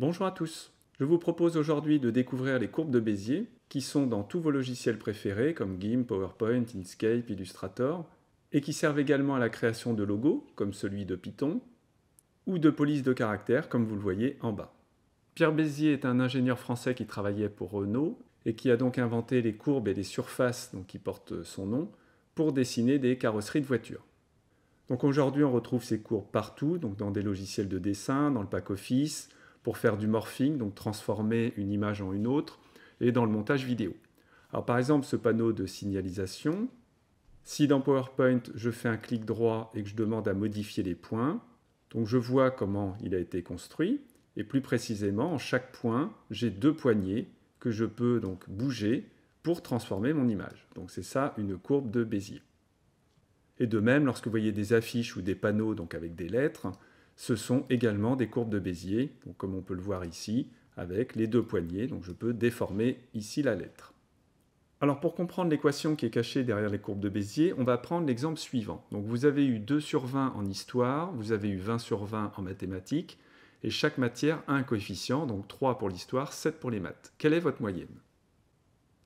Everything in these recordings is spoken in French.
Bonjour à tous. Je vous propose aujourd'hui de découvrir les courbes de Bézier qui sont dans tous vos logiciels préférés comme GIMP, PowerPoint, Inkscape, Illustrator et qui servent également à la création de logos comme celui de Python ou de polices de caractère comme vous le voyez en bas. Pierre Bézier est un ingénieur français qui travaillait pour Renault et qui a donc inventé les courbes et les surfaces qui portent son nom pour dessiner des carrosseries de voitures. Donc aujourd'hui, on retrouve ces courbes partout, donc dans des logiciels de dessin, dans le pack office, pour faire du morphing, donc transformer une image en une autre, et dans le montage vidéo. Alors par exemple, ce panneau de signalisation, si dans PowerPoint, je fais un clic droit et que je demande à modifier les points, donc je vois comment il a été construit, et plus précisément, en chaque point, j'ai deux poignées que je peux donc bouger pour transformer mon image. Donc c'est ça une courbe de Bézier. Et de même, lorsque vous voyez des affiches ou des panneaux donc avec des lettres, ce sont également des courbes de Bézier, comme on peut le voir ici, avec les deux poignées, donc je peux déformer ici la lettre. Alors pour comprendre l'équation qui est cachée derrière les courbes de Bézier, on va prendre l'exemple suivant. Donc vous avez eu 2 sur 20 en histoire, vous avez eu 20 sur 20 en mathématiques, et chaque matière a un coefficient, donc 3 pour l'histoire, 7 pour les maths. Quelle est votre moyenne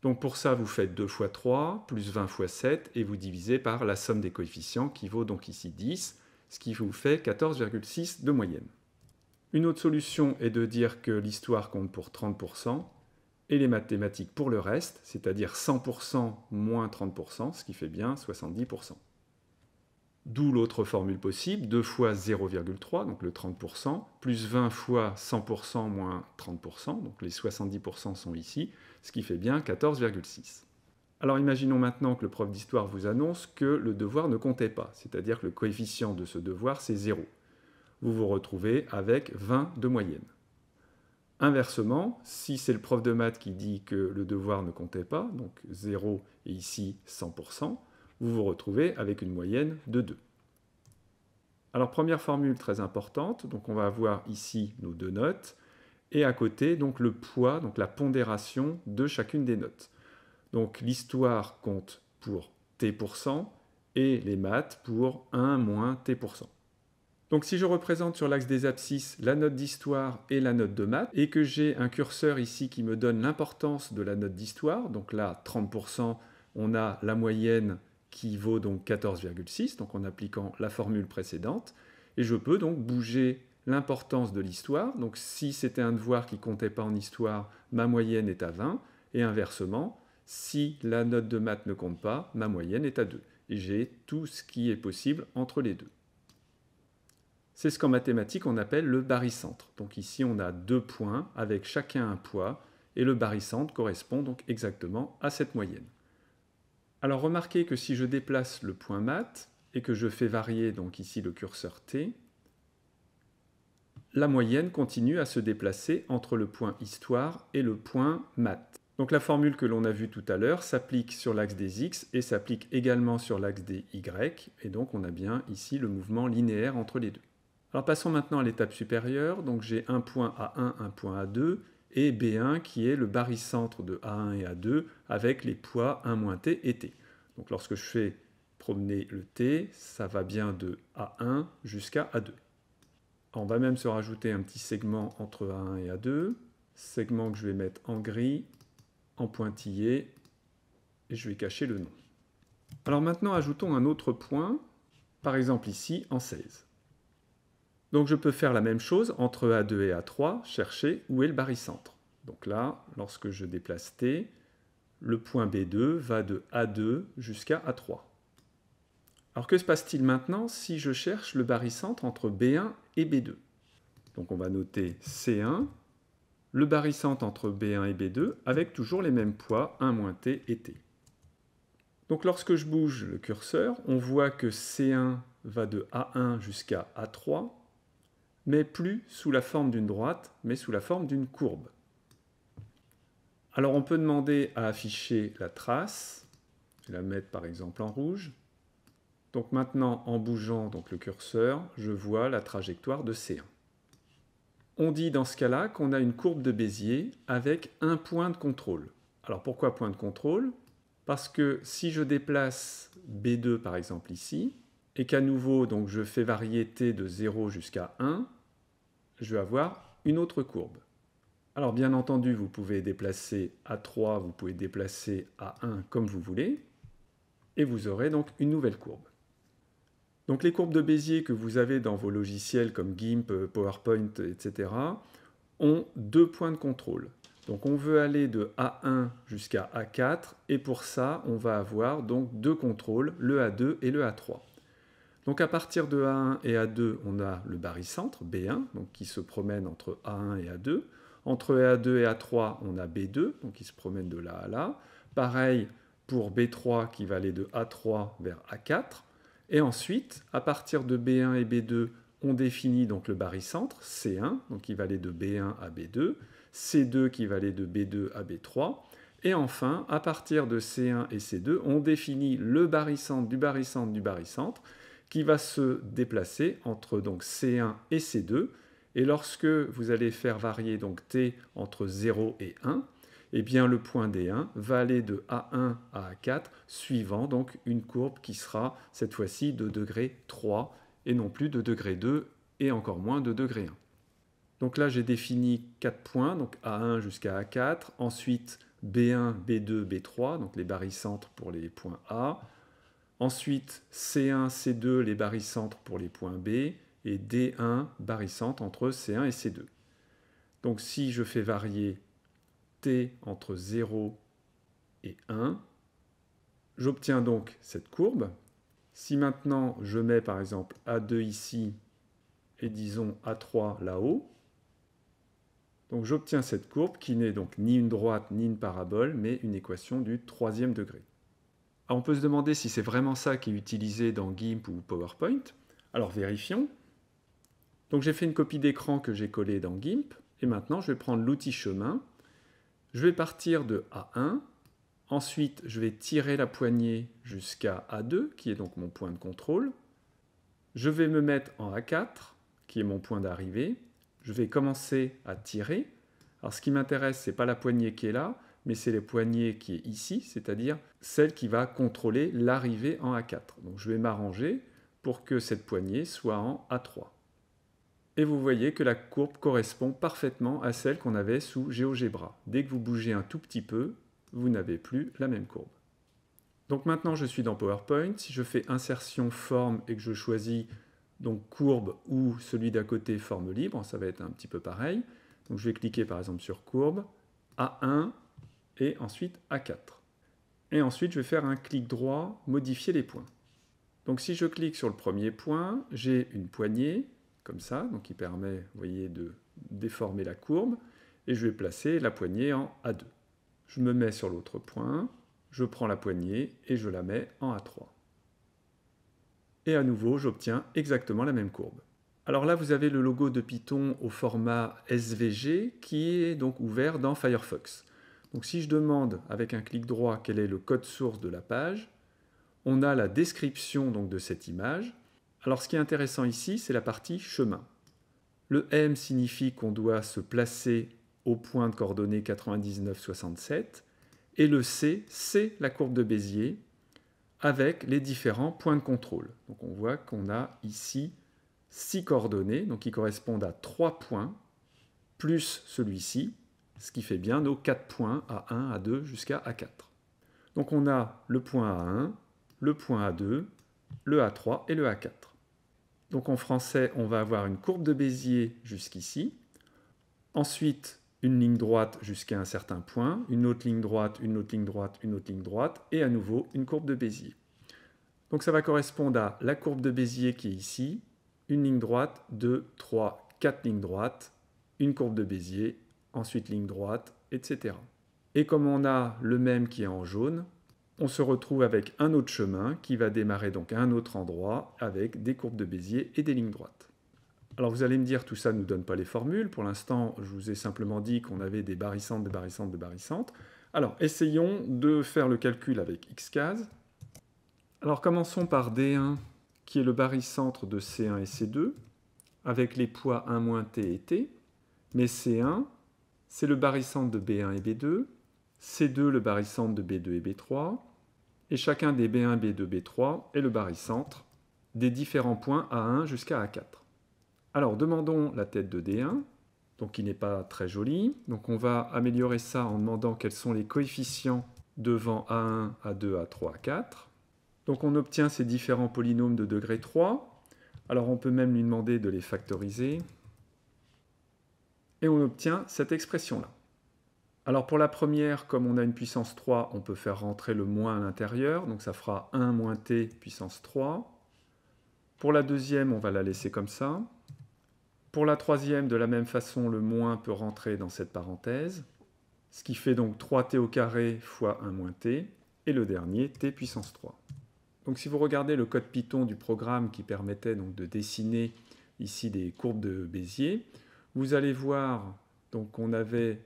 Donc pour ça, vous faites 2 fois 3, plus 20 fois 7, et vous divisez par la somme des coefficients, qui vaut donc ici 10 ce qui vous fait 14,6 de moyenne. Une autre solution est de dire que l'histoire compte pour 30% et les mathématiques pour le reste, c'est-à-dire 100% moins 30%, ce qui fait bien 70%. D'où l'autre formule possible, 2 fois 0,3, donc le 30%, plus 20 fois 100% moins 30%, donc les 70% sont ici, ce qui fait bien 14,6. Alors imaginons maintenant que le prof d'histoire vous annonce que le devoir ne comptait pas, c'est-à-dire que le coefficient de ce devoir, c'est 0. Vous vous retrouvez avec 20 de moyenne. Inversement, si c'est le prof de maths qui dit que le devoir ne comptait pas, donc 0 et ici 100%, vous vous retrouvez avec une moyenne de 2. Alors première formule très importante, donc on va avoir ici nos deux notes, et à côté donc le poids, donc la pondération de chacune des notes. Donc l'histoire compte pour t% et les maths pour 1 moins t%. Donc si je représente sur l'axe des abscisses la note d'histoire et la note de maths, et que j'ai un curseur ici qui me donne l'importance de la note d'histoire, donc là 30%, on a la moyenne qui vaut donc 14,6, donc en appliquant la formule précédente, et je peux donc bouger l'importance de l'histoire, donc si c'était un devoir qui comptait pas en histoire, ma moyenne est à 20, et inversement, si la note de maths ne compte pas, ma moyenne est à 2. Et j'ai tout ce qui est possible entre les deux. C'est ce qu'en mathématiques on appelle le barycentre. Donc ici on a deux points avec chacun un poids et le barycentre correspond donc exactement à cette moyenne. Alors remarquez que si je déplace le point maths et que je fais varier donc ici le curseur t, la moyenne continue à se déplacer entre le point histoire et le point maths. Donc la formule que l'on a vue tout à l'heure s'applique sur l'axe des x et s'applique également sur l'axe des y, et donc on a bien ici le mouvement linéaire entre les deux. Alors passons maintenant à l'étape supérieure, donc j'ai un point A1, un point A2, et B1 qui est le barycentre de A1 et A2 avec les poids 1-t et t. Donc lorsque je fais promener le t, ça va bien de A1 jusqu'à A2. On va même se rajouter un petit segment entre A1 et A2, segment que je vais mettre en gris en pointillé et je vais cacher le nom. Alors maintenant, ajoutons un autre point, par exemple ici en 16. Donc je peux faire la même chose entre A2 et A3, chercher où est le barycentre. Donc là, lorsque je déplace T, le point B2 va de A2 jusqu'à A3. Alors que se passe-t-il maintenant si je cherche le barycentre entre B1 et B2 Donc on va noter C1 le barycentre entre B1 et B2 avec toujours les mêmes poids 1 T et T. Donc lorsque je bouge le curseur, on voit que C1 va de A1 jusqu'à A3, mais plus sous la forme d'une droite, mais sous la forme d'une courbe. Alors on peut demander à afficher la trace, la mettre par exemple en rouge. Donc maintenant en bougeant donc le curseur, je vois la trajectoire de C1. On dit dans ce cas-là qu'on a une courbe de Bézier avec un point de contrôle. Alors pourquoi point de contrôle Parce que si je déplace B2 par exemple ici, et qu'à nouveau donc je fais varier T de 0 jusqu'à 1, je vais avoir une autre courbe. Alors bien entendu, vous pouvez déplacer à 3, vous pouvez déplacer à 1 comme vous voulez, et vous aurez donc une nouvelle courbe. Donc les courbes de Bézier que vous avez dans vos logiciels comme GIMP, euh, PowerPoint, etc., ont deux points de contrôle. Donc on veut aller de A1 jusqu'à A4 et pour ça on va avoir donc deux contrôles, le A2 et le A3. Donc à partir de A1 et A2 on a le barycentre B1 donc qui se promène entre A1 et A2. Entre A2 et A3 on a B2 donc qui se promène de là à là. Pareil pour B3 qui va aller de A3 vers A4. Et ensuite, à partir de B1 et B2, on définit donc le barycentre, C1, donc qui va aller de B1 à B2, C2 qui va aller de B2 à B3, et enfin, à partir de C1 et C2, on définit le barycentre du barycentre du barycentre, qui va se déplacer entre C1 et C2, et lorsque vous allez faire varier donc T entre 0 et 1, et eh bien le point D1 va aller de A1 à A4, suivant donc une courbe qui sera cette fois-ci de degré 3 et non plus de degré 2 et encore moins de degré 1. Donc là, j'ai défini 4 points, donc A1 jusqu'à A4, ensuite B1, B2, B3, donc les barycentres pour les points A, ensuite C1, C2, les barycentres pour les points B, et D1 barycentre entre C1 et C2. Donc si je fais varier t entre 0 et 1. J'obtiens donc cette courbe. Si maintenant je mets par exemple A2 ici et disons A3 là-haut, donc j'obtiens cette courbe qui n'est donc ni une droite ni une parabole, mais une équation du troisième degré. on peut se demander si c'est vraiment ça qui est utilisé dans GIMP ou PowerPoint. Alors vérifions. Donc j'ai fait une copie d'écran que j'ai collée dans GIMP, et maintenant je vais prendre l'outil chemin je vais partir de A1, ensuite je vais tirer la poignée jusqu'à A2, qui est donc mon point de contrôle. Je vais me mettre en A4, qui est mon point d'arrivée. Je vais commencer à tirer. Alors ce qui m'intéresse, ce n'est pas la poignée qui est là, mais c'est la poignée qui est ici, c'est-à-dire celle qui va contrôler l'arrivée en A4. Donc je vais m'arranger pour que cette poignée soit en A3 et vous voyez que la courbe correspond parfaitement à celle qu'on avait sous GeoGebra. Dès que vous bougez un tout petit peu, vous n'avez plus la même courbe. Donc maintenant je suis dans PowerPoint, si je fais insertion forme et que je choisis donc courbe ou celui d'à côté forme libre, ça va être un petit peu pareil. Donc je vais cliquer par exemple sur courbe, A1 et ensuite A4. Et ensuite je vais faire un clic droit, modifier les points. Donc si je clique sur le premier point, j'ai une poignée, comme ça, donc qui permet, voyez, de déformer la courbe, et je vais placer la poignée en A2. Je me mets sur l'autre point, je prends la poignée et je la mets en A3. Et à nouveau, j'obtiens exactement la même courbe. Alors là, vous avez le logo de Python au format SVG qui est donc ouvert dans Firefox. Donc si je demande avec un clic droit quel est le code source de la page, on a la description donc, de cette image, alors ce qui est intéressant ici, c'est la partie chemin. Le M signifie qu'on doit se placer au point de coordonnées 99-67, et le C, c'est la courbe de Bézier avec les différents points de contrôle. Donc on voit qu'on a ici 6 coordonnées, donc qui correspondent à 3 points, plus celui-ci, ce qui fait bien nos 4 points A1, A2 jusqu'à A4. Donc on a le point A1, le point A2, le A3 et le A4. Donc en français, on va avoir une courbe de Bézier jusqu'ici, ensuite une ligne droite jusqu'à un certain point, une autre ligne droite, une autre ligne droite, une autre ligne droite, et à nouveau une courbe de Bézier. Donc ça va correspondre à la courbe de Bézier qui est ici, une ligne droite, deux, trois, quatre lignes droites, une courbe de Bézier, ensuite ligne droite, etc. Et comme on a le même qui est en jaune, on se retrouve avec un autre chemin qui va démarrer donc à un autre endroit avec des courbes de Bézier et des lignes droites. Alors vous allez me dire, tout ça ne nous donne pas les formules. Pour l'instant, je vous ai simplement dit qu'on avait des barycentres, des barycentres, des barycentres. Alors essayons de faire le calcul avec x case Alors commençons par D1, qui est le barycentre de C1 et C2, avec les poids 1-t et t. Mais C1, c'est le barycentre de B1 et B2, C2 le barycentre de B2 et B3, et chacun des B1, B2, B3 est le barycentre des différents points A1 jusqu'à A4. Alors demandons la tête de D1, donc qui n'est pas très jolie. Donc on va améliorer ça en demandant quels sont les coefficients devant A1, A2, A3, A4. Donc on obtient ces différents polynômes de degré 3. Alors on peut même lui demander de les factoriser. Et on obtient cette expression-là. Alors pour la première, comme on a une puissance 3, on peut faire rentrer le moins à l'intérieur, donc ça fera 1 moins t puissance 3. Pour la deuxième, on va la laisser comme ça. Pour la troisième, de la même façon, le moins peut rentrer dans cette parenthèse, ce qui fait donc 3t au carré fois 1 moins t, et le dernier, t puissance 3. Donc si vous regardez le code Python du programme qui permettait donc de dessiner ici des courbes de Bézier, vous allez voir donc avait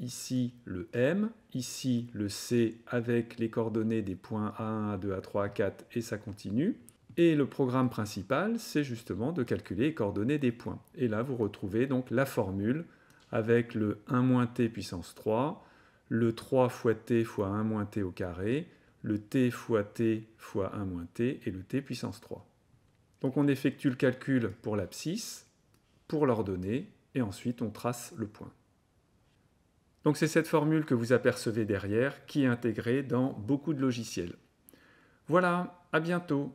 ici le M, ici le C avec les coordonnées des points A1, A2, A3, A4 et ça continue. Et le programme principal, c'est justement de calculer les coordonnées des points. Et là, vous retrouvez donc la formule avec le 1-t moins puissance 3, le 3 fois t fois 1-t moins au carré, le t fois t fois 1-t moins et le t puissance 3. Donc on effectue le calcul pour l'abscisse, pour l'ordonnée, et ensuite on trace le point. Donc c'est cette formule que vous apercevez derrière qui est intégrée dans beaucoup de logiciels. Voilà, à bientôt